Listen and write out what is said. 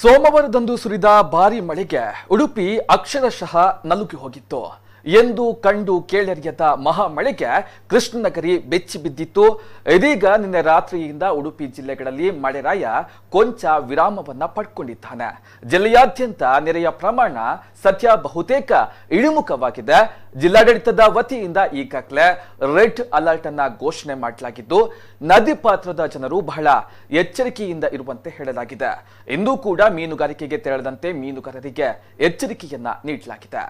ಸೋಮವಾರದಂದು ಸುರಿದ ಭಾರಿ ಮಳೆಗೆ ಉಡುಪಿ ಅಕ್ಷರಶಃ ನಲುಕಿ ಹೋಗಿತ್ತು ಎಂದು ಕಂಡು ಕೇಳರಿಯದ ಮಹಾಮಳೆಗೆ ಕೃಷ್ಣನಗರಿ ಬೆಚ್ಚಿ ಬಿದ್ದಿತ್ತು ಇದೀಗ ನಿನ್ನೆ ರಾತ್ರಿಯಿಂದ ಉಡುಪಿ ಜಿಲ್ಲೆಗಳಲ್ಲಿ ಮಳೆರಾಯ ಕೊಂಚ ವಿರಾಮವನ್ನ ಪಡ್ಕೊಂಡಿದ್ದಾನೆ ಜಿಲ್ಲೆಯಾದ್ಯಂತ ನೆರೆಯ ಪ್ರಮಾಣ ಸದ್ಯ ಬಹುತೇಕ ಇಳಿಮುಖವಾಗಿದೆ ಜಿಲ್ಲಾಡಳಿತದ ವತಿಯಿಂದ ಈಗಾಗಲೇ ರೆಡ್ ಅಲರ್ಟ್ ಅನ್ನ ಘೋಷಣೆ ಮಾಡಲಾಗಿದ್ದು ನದಿ ಪಾತ್ರದ ಜನರು ಬಹಳ ಎಚ್ಚರಿಕೆಯಿಂದ ಇರುವಂತೆ ಹೇಳಲಾಗಿದೆ ಇಂದೂ ಕೂಡ ಮೀನುಗಾರಿಕೆಗೆ ತೆರಳದಂತೆ ಮೀನುಗಾರರಿಗೆ ಎಚ್ಚರಿಕೆಯನ್ನ ನೀಡಲಾಗಿದೆ